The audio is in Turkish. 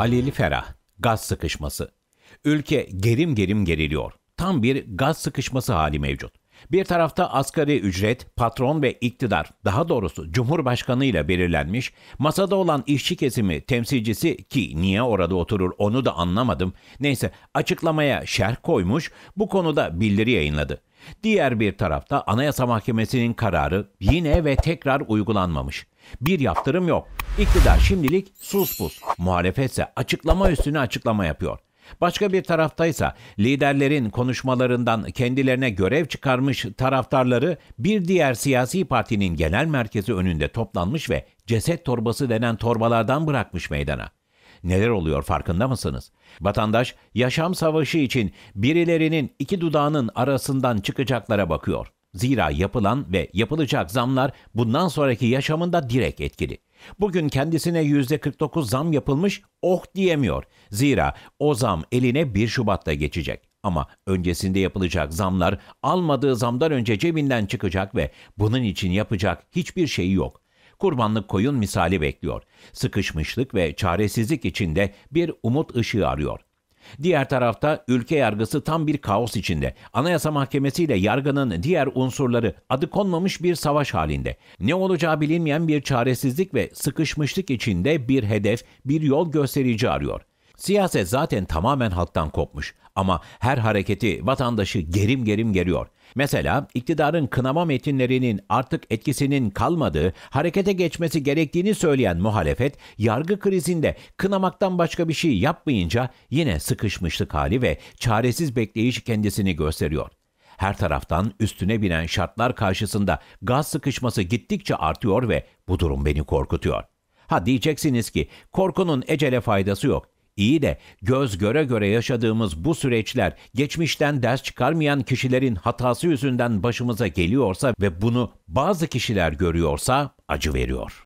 Halil Ferah, gaz sıkışması. Ülke gerim gerim geriliyor. Tam bir gaz sıkışması hali mevcut. Bir tarafta asgari ücret, patron ve iktidar, daha doğrusu Cumhurbaşkanı ile belirlenmiş, masada olan işçi kesimi temsilcisi ki niye orada oturur onu da anlamadım. Neyse açıklamaya şerh koymuş, bu konuda bildiri yayınladı. Diğer bir tarafta Anayasa Mahkemesi'nin kararı yine ve tekrar uygulanmamış. Bir yaptırım yok. İktidar şimdilik sus pus. Muhalefetse açıklama üstüne açıklama yapıyor. Başka bir taraftaysa liderlerin konuşmalarından kendilerine görev çıkarmış taraftarları bir diğer siyasi partinin genel merkezi önünde toplanmış ve ceset torbası denen torbalardan bırakmış meydana. Neler oluyor farkında mısınız? Vatandaş yaşam savaşı için birilerinin iki dudağının arasından çıkacaklara bakıyor. Zira yapılan ve yapılacak zamlar bundan sonraki yaşamında direkt etkili. Bugün kendisine %49 zam yapılmış, oh diyemiyor. Zira o zam eline 1 Şubat'ta geçecek. Ama öncesinde yapılacak zamlar almadığı zamdan önce cebinden çıkacak ve bunun için yapacak hiçbir şeyi yok. Kurbanlık koyun misali bekliyor. Sıkışmışlık ve çaresizlik içinde bir umut ışığı arıyor. Diğer tarafta ülke yargısı tam bir kaos içinde. Anayasa Mahkemesi ile yargının diğer unsurları adı konmamış bir savaş halinde. Ne olacağı bilinmeyen bir çaresizlik ve sıkışmışlık içinde bir hedef, bir yol gösterici arıyor. Siyaset zaten tamamen halktan kopmuş ama her hareketi vatandaşı gerim gerim geriyor. Mesela iktidarın kınama metinlerinin artık etkisinin kalmadığı, harekete geçmesi gerektiğini söyleyen muhalefet, yargı krizinde kınamaktan başka bir şey yapmayınca yine sıkışmışlık hali ve çaresiz bekleyiş kendisini gösteriyor. Her taraftan üstüne binen şartlar karşısında gaz sıkışması gittikçe artıyor ve bu durum beni korkutuyor. Ha diyeceksiniz ki korkunun ecele faydası yok. İyi de göz göre göre yaşadığımız bu süreçler geçmişten ders çıkarmayan kişilerin hatası yüzünden başımıza geliyorsa ve bunu bazı kişiler görüyorsa acı veriyor.